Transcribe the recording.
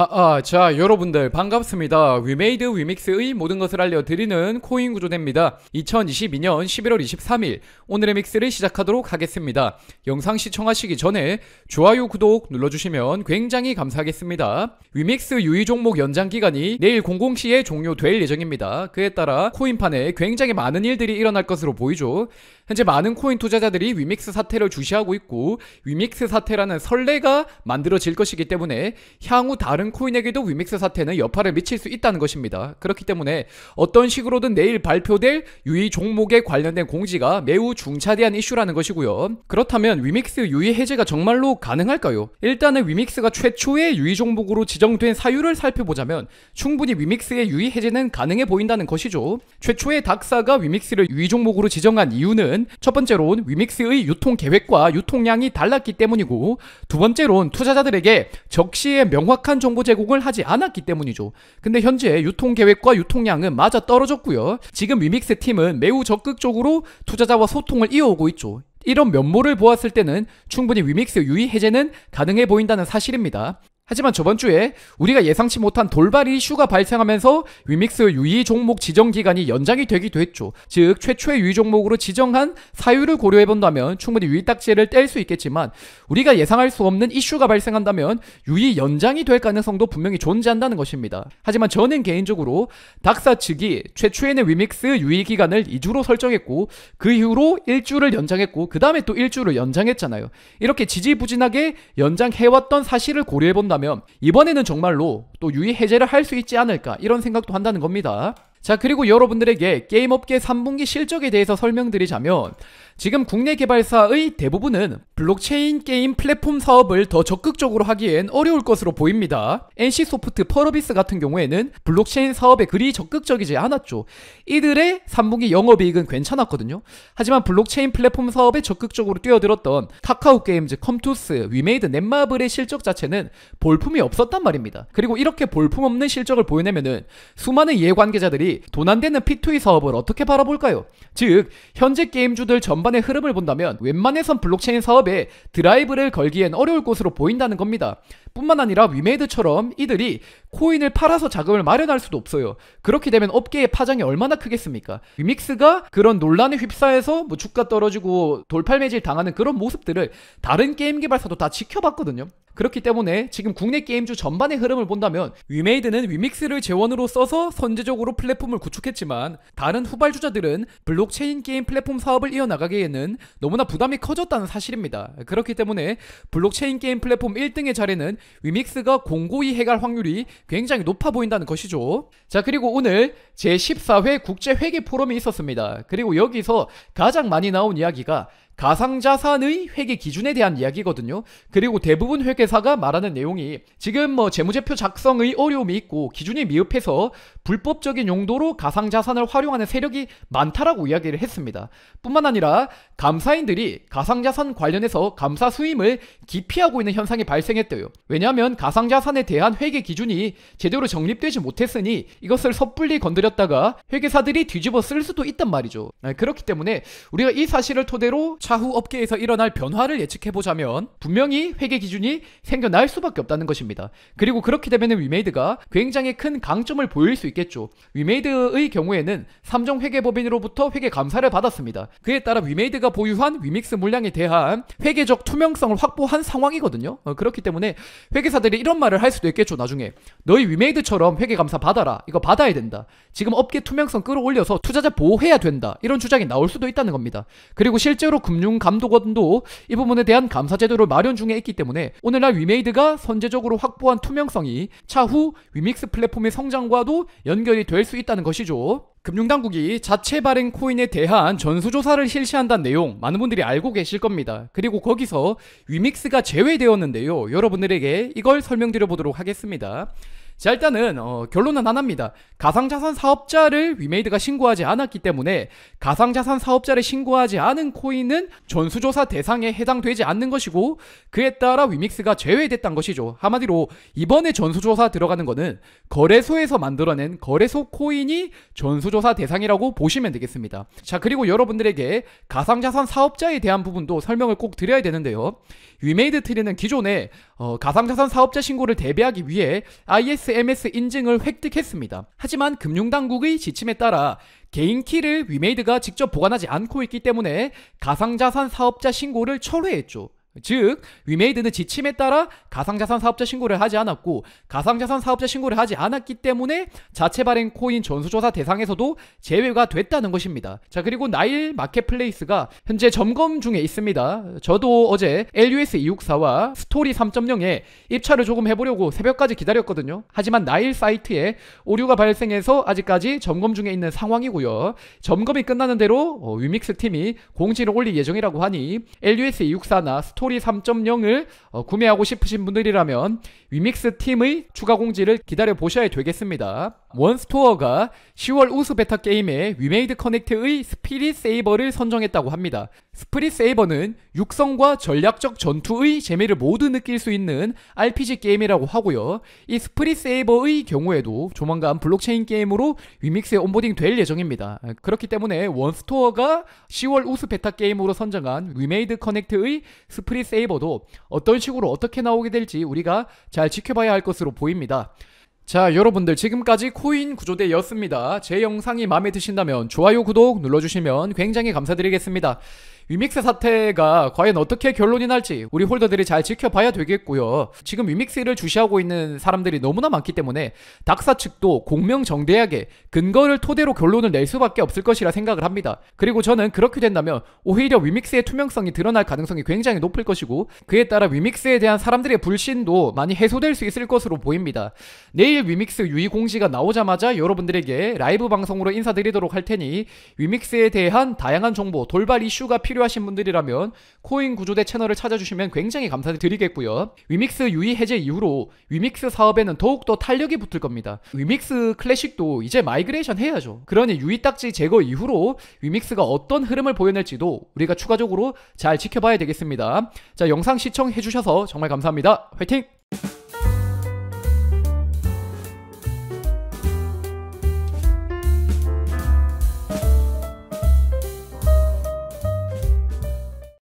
아, 아, 자, 여러분들 반갑습니다. 위메이드 위믹스의 모든 것을 알려드리는 코인 구조대입니다. 2022년 11월 23일 오늘의 믹스를 시작하도록 하겠습니다. 영상 시청하시기 전에 좋아요, 구독 눌러주시면 굉장히 감사하겠습니다. 위믹스 유의 종목 연장 기간이 내일 00시에 종료될 예정입니다. 그에 따라 코인판에 굉장히 많은 일들이 일어날 것으로 보이죠. 현재 많은 코인 투자자들이 위믹스 사태를 주시하고 있고 위믹스 사태라는 설레가 만들어질 것이기 때문에 향후 다른 코인에게도 위믹스 사태는 여파를 미칠 수 있다는 것입니다. 그렇기 때문에 어떤 식으로든 내일 발표될 유의 종목에 관련된 공지가 매우 중차대한 이슈라는 것이고요. 그렇다면 위믹스 유의 해제가 정말로 가능할까요? 일단은 위믹스가 최초의 유의 종목으로 지정된 사유를 살펴보자면 충분히 위믹스의 유의 해제는 가능해 보인다는 것이죠. 최초의 닥사가 위믹스를 유의 종목으로 지정한 이유는 이유는 첫 번째로는 위믹스의 유통 계획과 유통량이 달랐기 때문이고 두 번째로는 투자자들에게 적시에 명확한 정보 제공을 하지 않았기 때문이죠. 근데 현재 유통 계획과 유통량은 맞아 떨어졌고요. 지금 위믹스 팀은 매우 적극적으로 투자자와 소통을 이어오고 있죠. 이런 면모를 보았을 때는 충분히 위믹스 유의 해제는 가능해 보인다는 사실입니다. 하지만 저번 주에 우리가 예상치 못한 돌발 이슈가 발생하면서 위믹스 유의 종목 지정 기간이 연장이 되기도 했죠. 즉 최초의 유의 종목으로 지정한 사유를 고려해 본다면 충분히 유의 딱지를 뗄 수 있겠지만 우리가 예상할 수 없는 이슈가 발생한다면 유의 연장이 될 가능성도 분명히 존재한다는 것입니다. 하지만 저는 개인적으로 닥사 측이 최초에는 위믹스 유의 기간을 2주로 설정했고 그 이후로 1주를 연장했고 그 다음에 또 1주를 연장했잖아요. 이렇게 지지부진하게 연장해왔던 사실을 고려해 본다면 된다면 이번에는 정말로 또 유의 해제를 할 수 있지 않을까 이런 생각도 한다는 겁니다. 자 그리고 여러분들에게 게임업계 3분기 실적에 대해서 설명드리자면 지금 국내 개발사의 대부분은 블록체인 게임 플랫폼 사업을 더 적극적으로 하기엔 어려울 것으로 보입니다. NC소프트 퍼러비스 같은 경우에는 블록체인 사업에 그리 적극적이지 않았죠. 이들의 3분기 영업이익은 괜찮았거든요. 하지만 블록체인 플랫폼 사업에 적극적으로 뛰어들었던 카카오게임즈, 컴투스, 위메이드, 넷마블의 실적 자체는 볼품이 없었단 말입니다. 그리고 이렇게 볼품 없는 실적을 보여내면은 수많은 이해관계자들이 돈안 되는 P2E 사업을 어떻게 바라볼까요? 즉, 현재 게임주들 전반 전반의 흐름을 본다면 웬만해선 블록체인 사업에 드라이브를 걸기엔 어려울 것으로 보인다는 겁니다. 뿐만 아니라 위메이드처럼 이들이 코인을 팔아서 자금을 마련할 수도 없어요. 그렇게 되면 업계의 파장이 얼마나 크겠습니까? 위믹스가 그런 논란에 휩싸여서 뭐 주가 떨어지고 돌팔 매질 당하는 그런 모습들을 다른 게임 개발사도 다 지켜봤거든요. 그렇기 때문에 지금 국내 게임주 전반의 흐름을 본다면 위메이드는 위믹스를 재원으로 써서 선제적으로 플랫폼을 구축했지만 다른 후발주자들은 블록체인 게임 플랫폼 사업을 이어나가기에는 너무나 부담이 커졌다는 사실입니다. 그렇기 때문에 블록체인 게임 플랫폼 1등의 자리는 위믹스가 공고히 해갈 확률이 굉장히 높아 보인다는 것이죠. 자 그리고 오늘 제14회 국제회계 포럼이 있었습니다. 그리고 여기서 가장 많이 나온 이야기가 가상자산의 회계 기준에 대한 이야기거든요. 그리고 대부분 회계사가 말하는 내용이 지금 뭐 재무제표 작성의 어려움이 있고 기준이 미흡해서 불법적인 용도로 가상자산을 활용하는 세력이 많다라고 이야기를 했습니다. 뿐만 아니라 감사인들이 가상자산 관련해서 감사 수임을 기피하고 있는 현상이 발생했대요. 왜냐하면 가상자산에 대한 회계 기준이 제대로 정립되지 못했으니 이것을 섣불리 건드렸다가 회계사들이 뒤집어 쓸 수도 있단 말이죠. 아, 그렇기 때문에 우리가 이 사실을 토대로 차후 업계에서 일어날 변화를 예측해보자면 분명히 회계 기준이 생겨날 수밖에 없다는 것입니다. 그리고 그렇게 되면 위메이드가 굉장히 큰 강점을 보일 수 있겠죠. 위메이드의 경우에는 3종 회계법인으로부터 회계 감사를 받았습니다. 그에 따라 위메이드가 보유한 위믹스 물량에 대한 회계적 투명성을 확보한 상황이거든요. 어, 그렇기 때문에 회계사들이 이런 말을 할 수도 있겠죠. 나중에 너희 위메이드처럼 회계 감사 받아라. 이거 받아야 된다. 지금 업계 투명성 끌어올려서 투자자 보호해야 된다. 이런 주장이 나올 수도 있다는 겁니다. 그리고 실제로 금 금융 감독원도 이 부분에 대한 감사 제도를 마련 중에 있기 때문에 오늘날 위메이드가 선제적으로 확보한 투명성이 차후 위믹스 플랫폼의 성장과도 연결이 될 수 있다는 것이죠. 금융당국이 자체 발행 코인에 대한 전수조사를 실시한다는 내용 많은 분들이 알고 계실 겁니다. 그리고 거기서 위믹스가 제외되었는데요. 여러분들에게 이걸 설명드려 보도록 하겠습니다. 자 일단은 어, 결론은 하나입니다. 가상자산 사업자를 위메이드가 신고하지 않았기 때문에 가상자산 사업자를 신고하지 않은 코인은 전수조사 대상에 해당되지 않는 것이고 그에 따라 위믹스가 제외됐다는 것이죠. 한마디로 이번에 전수조사 들어가는 거는 거래소에서 만들어낸 거래소 코인이 전수조사 대상이라고 보시면 되겠습니다. 자 그리고 여러분들에게 가상자산 사업자에 대한 부분도 설명을 꼭 드려야 되는데요. 위메이드 트리는 기존에 어, 가상자산 사업자 신고를 대비하기 위해 IS XMS 인증을 획득했습니다. 하지만 금융당국의 지침에 따라 개인 키를 위메이드가 직접 보관하지 않고 있기 때문에 가상자산 사업자 신고를 철회했죠. 즉, 위메이드는 지침에 따라 가상자산 사업자 신고를 하지 않았고 가상자산 사업자 신고를 하지 않았기 때문에 자체 발행 코인 전수조사 대상에서도 제외가 됐다는 것입니다. 자, 그리고 나일 마켓플레이스가 현재 점검 중에 있습니다. 저도 어제 LUS 264와 스토리 3.0에 입찰을 조금 해보려고 새벽까지 기다렸거든요. 하지만 나일 사이트에 오류가 발생해서 아직까지 점검 중에 있는 상황이고요. 점검이 끝나는 대로 어, 위믹스 팀이 공지를 올릴 예정이라고 하니 LUS 264나 스토리 스토리 3.0을 어, 구매하고 싶으신 분들이라면 위믹스 팀의 추가 공지를 기다려 보셔야 되겠습니다. 원스토어가 10월 우수 베타 게임에 위메이드 커넥트의 스피릿 세이버를 선정했다고 합니다. 스프릿 세이버는 육성과 전략적 전투의 재미를 모두 느낄 수 있는 RPG 게임이라고 하고요. 이 스프릿 세이버의 경우에도 조만간 블록체인 게임으로 위믹스에 온보딩 될 예정입니다. 그렇기 때문에 원스토어가 10월 우스 베타 게임으로 선정한 위메이드 커넥트의 스프릿 세이버도 어떤 식으로 어떻게 나오게 될지 우리가 잘 지켜봐야 할 것으로 보입니다. 자 여러분들 지금까지 코인 구조대였습니다. 제 영상이 마음에 드신다면 좋아요 구독 눌러주시면 굉장히 감사드리겠습니다. 위믹스 사태가 과연 어떻게 결론이 날지 우리 홀더들이 잘 지켜봐야 되겠고요. 지금 위믹스를 주시하고 있는 사람들이 너무나 많기 때문에 닥사 측도 공명정대하게 근거를 토대로 결론을 낼 수밖에 없을 것이라 생각을 합니다. 그리고 저는 그렇게 된다면 오히려 위믹스의 투명성이 드러날 가능성이 굉장히 높을 것이고 그에 따라 위믹스에 대한 사람들의 불신도 많이 해소될 수 있을 것으로 보입니다. 내일 위믹스 유의 공지가 나오자마자 여러분들에게 라이브 방송으로 인사드리도록 할 테니 위믹스에 대한 다양한 정보, 돌발 이슈가 필요 필요하신 분들이라면 코인 구조대 채널을 찾아주시면 굉장히 감사드리겠고요. 위믹스 유의 해제 이후로 위믹스 사업에는 더욱더 탄력이 붙을 겁니다. 위믹스 클래식도 이제 마이그레이션 해야죠. 그러니 유의 딱지 제거 이후로 위믹스가 어떤 흐름을 보여낼지도 우리가 추가적으로 잘 지켜봐야 되겠습니다. 자 영상 시청해주셔서 정말 감사합니다. 화이팅!